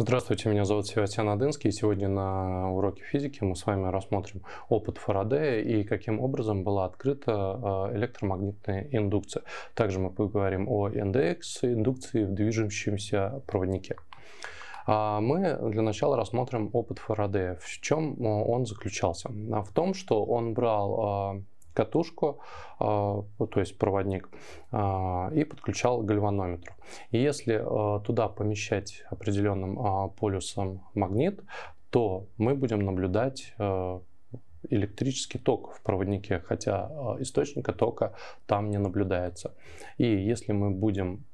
Здравствуйте, меня зовут Севастьян Адынский, и сегодня на уроке физики мы с вами рассмотрим опыт Фарадея и каким образом была открыта э, электромагнитная индукция. Также мы поговорим о НДХ, индукции в движущемся проводнике. А, мы для начала рассмотрим опыт Фарадея. В чем э, он заключался? А, в том, что он брал э, катушку, а, ну, то есть проводник, а, и подключал гальванометр. И если а, туда помещать определенным полюсом магнит, то мы будем наблюдать электрический ток в проводнике, хотя источника тока там не наблюдается. И если мы будем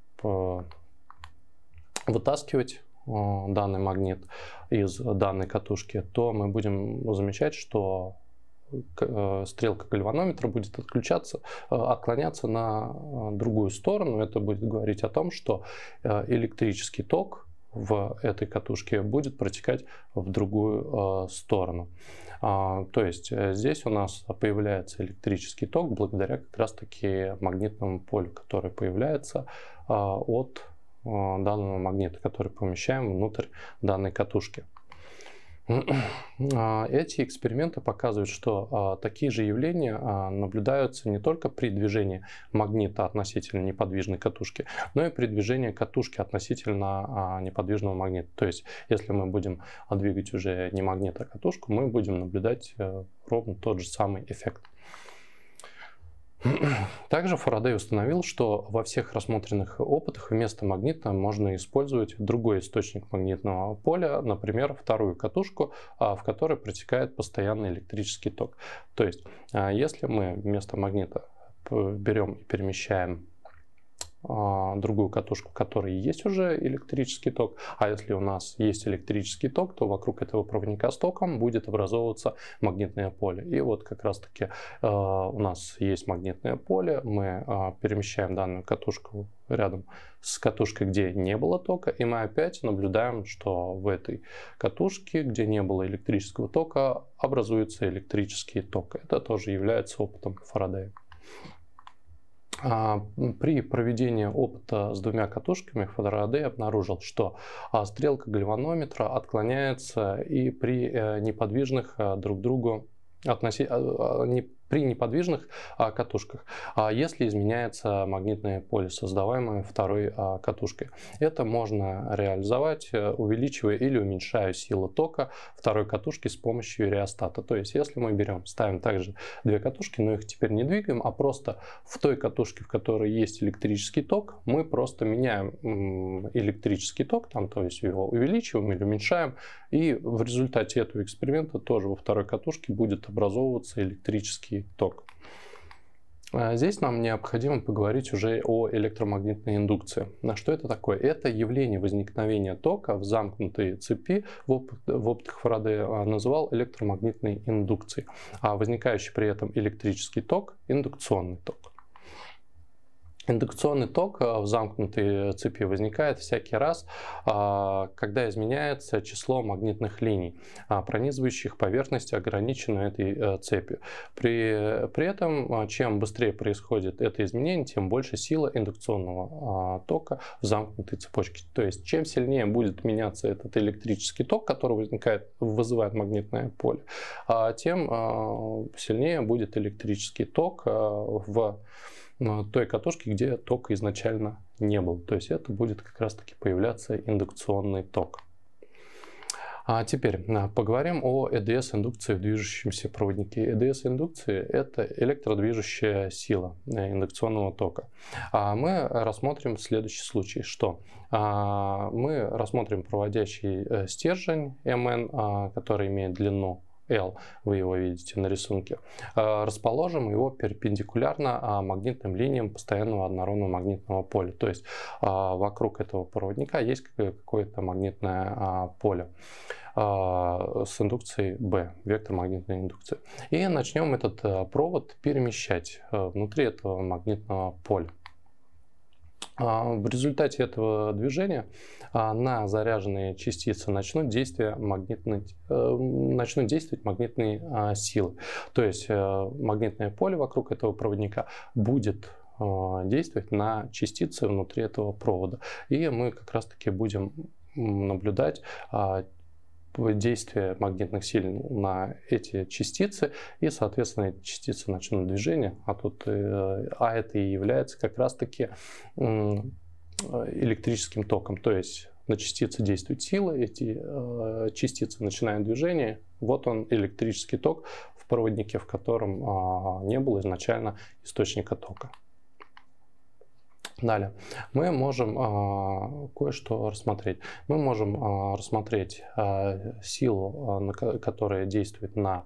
вытаскивать данный магнит из данной катушки, то мы будем замечать, что Э, стрелка гальванометра будет отключаться, э, отклоняться на э, другую сторону. Это будет говорить о том, что электрический ток в этой катушке будет протекать в другую сторону. А, то есть здесь у нас появляется электрический ток благодаря как раз таки магнитному полю, которое появляется от данного магнита, который помещаем внутрь данной катушки. А, эти эксперименты показывают, что а, такие же явления а, наблюдаются не только при движении магнита относительно неподвижной катушки, но и при движении катушки относительно неподвижного магнита. То есть, если мы будем двигать уже не магнит, а катушку, мы будем наблюдать э, ровно тот же самый эффект. Также Фарадей установил, что во всех рассмотренных опытах вместо магнита можно использовать другой источник магнитного поля, например, вторую катушку, а, в которой протекает постоянный электрический ток. То есть, а, если мы вместо магнита берем и перемещаем а, другую катушку, в которой есть уже электрический ток. А если у нас есть электрический ток, то вокруг этого проводника с током будет образовываться магнитное поле. И вот как раз таки а, у нас есть магнитное поле, мы а, перемещаем данную катушку рядом с катушкой, где не было тока, и мы опять наблюдаем, что в этой катушке, где не было электрического тока, образуется электрический ток. Это тоже является опытом Фарадея. А, при проведении опыта с двумя катушками Фадраде обнаружил, что а, стрелка гальванометра отклоняется и при э, неподвижных э, друг другу относи... А, при неподвижных а, катушках, а если изменяется магнитное поле, создаваемое второй а, катушкой. Это можно реализовать, э, увеличивая или уменьшая силу тока второй катушки с помощью реостата. То есть, если мы берем, ставим также две катушки, но их теперь не двигаем, а просто в той катушке, в которой есть электрический ток, мы просто меняем электрический ток, там, то есть его увеличиваем или уменьшаем, и в результате этого эксперимента тоже во второй катушке будет образовываться электрический ток. А здесь нам необходимо поговорить уже о электромагнитной индукции. На что это такое? Это явление возникновения тока в замкнутой цепи в, оп в оптах Фараде а, называл электромагнитной индукцией, а возникающий при этом электрический ток – индукционный ток. Индукционный ток э, в замкнутой цепи возникает всякий раз, а, когда изменяется число магнитных линий, а, пронизывающих поверхность, ограниченную этой э, цепью. При, при этом, а, чем быстрее происходит это изменение, тем больше сила индукционного тока в замкнутой цепочке. То есть, чем сильнее будет меняться этот электрический ток, который возникает, вызывает магнитное поле, тем сильнее будет электрический ток в а, той катушки, где ток изначально не был. То есть это будет как раз таки появляться индукционный ток. А теперь а, поговорим о ЭДС индукции в движущемся проводнике. ЭДС – это электродвижущая сила э, индукционного тока. А мы рассмотрим следующий случай, что а, мы рассмотрим проводящий э, стержень MN, который имеет длину L, вы его видите на рисунке, э, расположим его перпендикулярно а, магнитным линиям постоянного однородного магнитного поля. То есть э, вокруг этого проводника есть какое-то магнитное а, поле э, с индукцией B, вектор магнитной индукции. И начнем этот провод перемещать внутри этого магнитного поля. А, в результате этого движения а, на заряженные частицы начнут, действие магнитной, э, начнут действовать магнитные а, силы. То есть э, магнитное поле вокруг этого проводника будет действовать на частицы внутри этого провода. И мы как раз таки будем наблюдать действие магнитных сил на эти частицы, и, соответственно, эти частицы начнут движение, а, тут, э, а это и является как раз-таки электрическим током, то есть на частицы действует сила, эти э, частицы начинают движение, вот он электрический ток в проводнике, в котором а, не был изначально источника тока. Далее, мы можем а, кое-что рассмотреть. Мы можем а, рассмотреть а, силу, а, на, которая действует на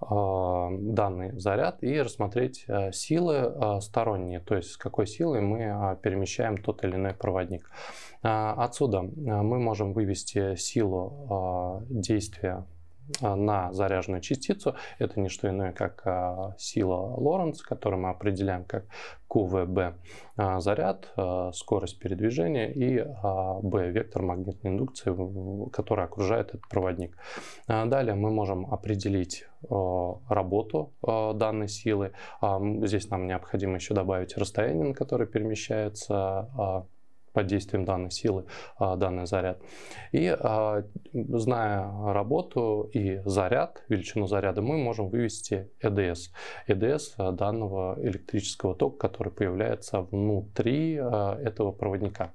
а, данный заряд, и рассмотреть а, силы а, сторонние, то есть с какой силой мы а, перемещаем тот или иной проводник. А, отсюда а, мы можем вывести силу а, действия а, на заряженную частицу. Это не что иное, как а, сила Лоренца, которую мы определяем как qvB а, заряд, скорость передвижения и B вектор магнитной индукции, который окружает этот проводник. Далее мы можем определить работу данной силы. Здесь нам необходимо еще добавить расстояние, на которое перемещается под действием данной силы а, данный заряд. И а, зная работу и заряд, величину заряда, мы можем вывести ЭДС. ЭДС а, данного электрического тока, который появляется внутри этого проводника.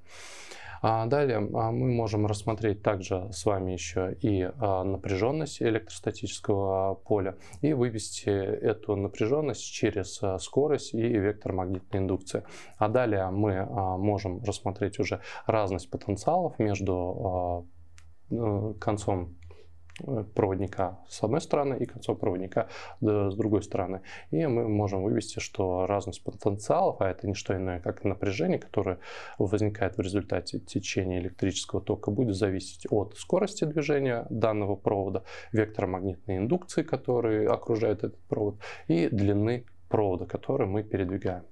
А далее а, мы можем рассмотреть также с вами еще и а, напряженность электростатического поля и вывести эту напряженность через скорость и вектор магнитной индукции. А далее мы можем рассмотреть уже разность потенциалов между концом проводника с одной стороны и концом проводника э, с другой стороны. И мы можем вывести, что разность потенциалов, а это не что иное, как напряжение, которое возникает в результате течения электрического тока, будет зависеть от скорости движения данного провода, вектора магнитной индукции, который окружает этот провод, и длины провода, который мы передвигаем.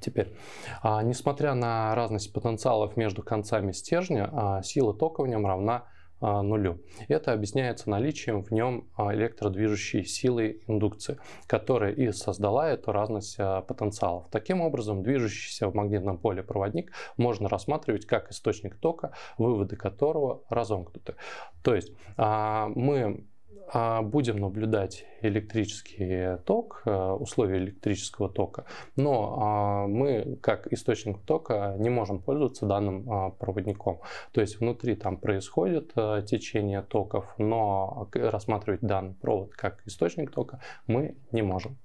Теперь, а, несмотря на разность потенциалов между концами стержня, а, сила тока в нем равна а, нулю. Это объясняется наличием в нем а, электродвижущей силы индукции, которая и создала эту разность а, потенциалов. Таким образом, движущийся в магнитном поле проводник можно рассматривать как источник тока, выводы которого разомкнуты. То есть мы а, будем наблюдать электрический ток, а, условия электрического тока, но а, мы как источник тока не можем пользоваться данным проводником. То есть внутри там происходит течение токов, но рассматривать данный провод как источник тока мы не можем.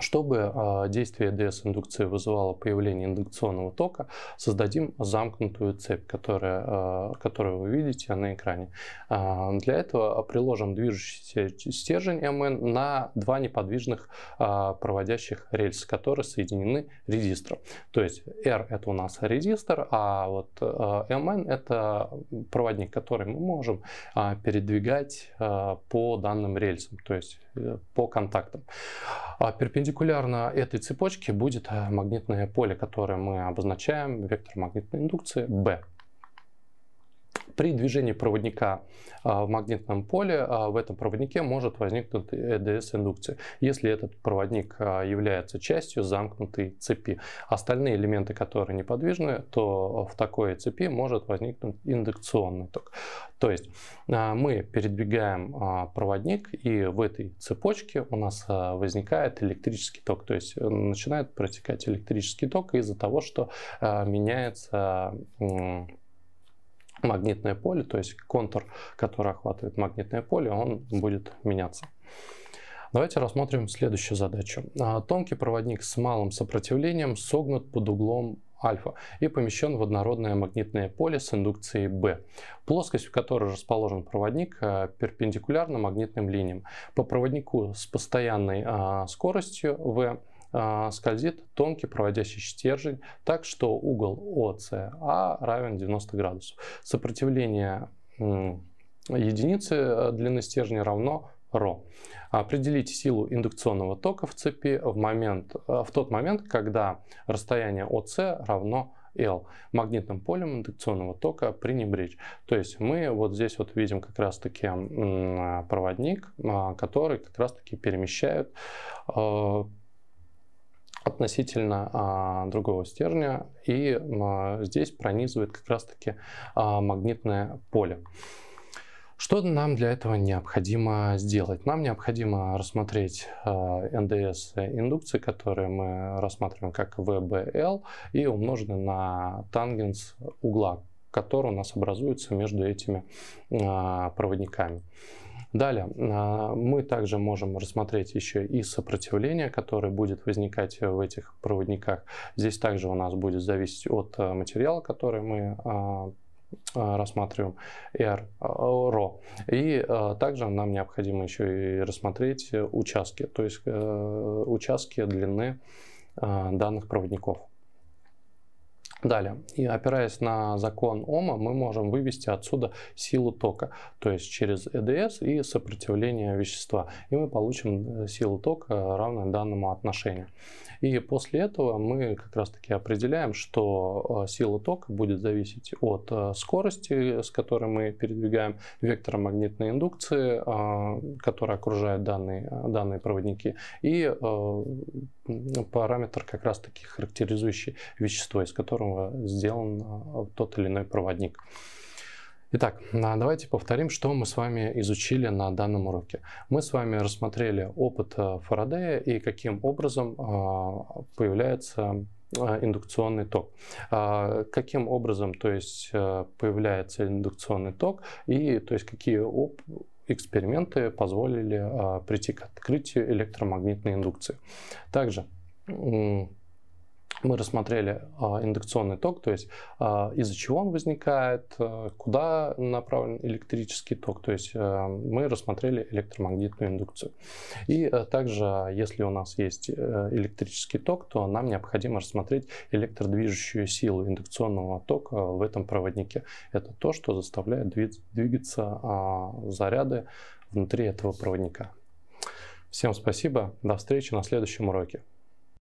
Чтобы а, действие ДС-индукции вызывало появление индукционного тока, создадим замкнутую цепь, которая, а, которую вы видите на экране. А, для этого приложим движущийся стержень MN на два неподвижных проводящих рельса, которые соединены резистором. То есть R это у нас резистор, а вот MN это проводник, который мы можем передвигать по данным рельсам, то есть э, по контактам. Перпендикулярно перпендикулярно этой цепочке будет э, магнитное поле, которое мы обозначаем вектор магнитной индукции B. При движении проводника а, в магнитном поле а, в этом проводнике может возникнуть ЭДС индукции, если этот проводник а, является частью замкнутой цепи. Остальные элементы, которые неподвижны, то в такой цепи может возникнуть индукционный ток. То есть мы передвигаем проводник, и в этой цепочке у нас возникает электрический ток, то есть э, начинает протекать электрический ток из-за того, что меняется магнитное поле, то есть контур, который охватывает магнитное поле, он будет меняться. Давайте рассмотрим следующую задачу. А, тонкий проводник с малым сопротивлением согнут под углом альфа и помещен в однородное магнитное поле с индукцией B, плоскость в которой расположен проводник а, перпендикулярна магнитным линиям. По проводнику с постоянной а, скоростью V а, скользит тонкий проводящий стержень, так что угол ОЦА равен 90 градусов. Сопротивление единицы э, длины стержня равно ρ. Определите силу индукционного тока в цепи в, момент, э, в тот момент, когда расстояние ОС равно L. Магнитным полем индукционного тока пренебречь. То есть мы вот здесь вот видим как раз таки проводник, а, который как раз таки перемещает э, относительно а, другого стержня, и а, здесь пронизывает как раз-таки а, магнитное поле. Что нам для этого необходимо сделать? Нам необходимо рассмотреть а, э, НДС индукции, которые мы рассматриваем как ВБЛ, и умножены на тангенс угла, который у нас образуется между этими э, проводниками. Далее, а, мы также можем рассмотреть еще и сопротивление, которое будет возникать в этих проводниках. Здесь также у нас будет зависеть от э, материала, который мы а, а, рассматриваем РО. И а, также нам необходимо еще и рассмотреть э, участки, то есть э, участки длины э, данных проводников. Далее, и опираясь на закон Ома, мы можем вывести отсюда силу тока, то есть через ЭДС и сопротивление вещества. И мы получим э, силу тока, равную данному отношению. И после этого мы как раз таки определяем, что э, сила тока будет зависеть от э, скорости, с которой мы передвигаем вектор магнитной индукции, который окружает данные, данные проводники, и параметр как раз таки характеризующий вещество, из которого которого э, сделан э, тот или иной проводник. Итак, а, давайте повторим, что мы с вами изучили на данном уроке. Мы с вами рассмотрели опыт э, Фарадея и каким образом а, появляется индукционный ток. А, каким образом, то есть, появляется индукционный ток и, то есть, какие об эксперименты позволили прийти к открытию электромагнитной индукции. Также мы рассмотрели а, индукционный ток, то есть а, из-за чего он возникает, а, куда направлен электрический ток, то есть мы рассмотрели электромагнитную индукцию. И также, если у нас есть э, электрический ток, то нам необходимо рассмотреть электродвижущую силу индукционного тока в этом проводнике. Это то, что заставляет двигаться заряды внутри этого проводника. Всем спасибо, до встречи на следующем уроке.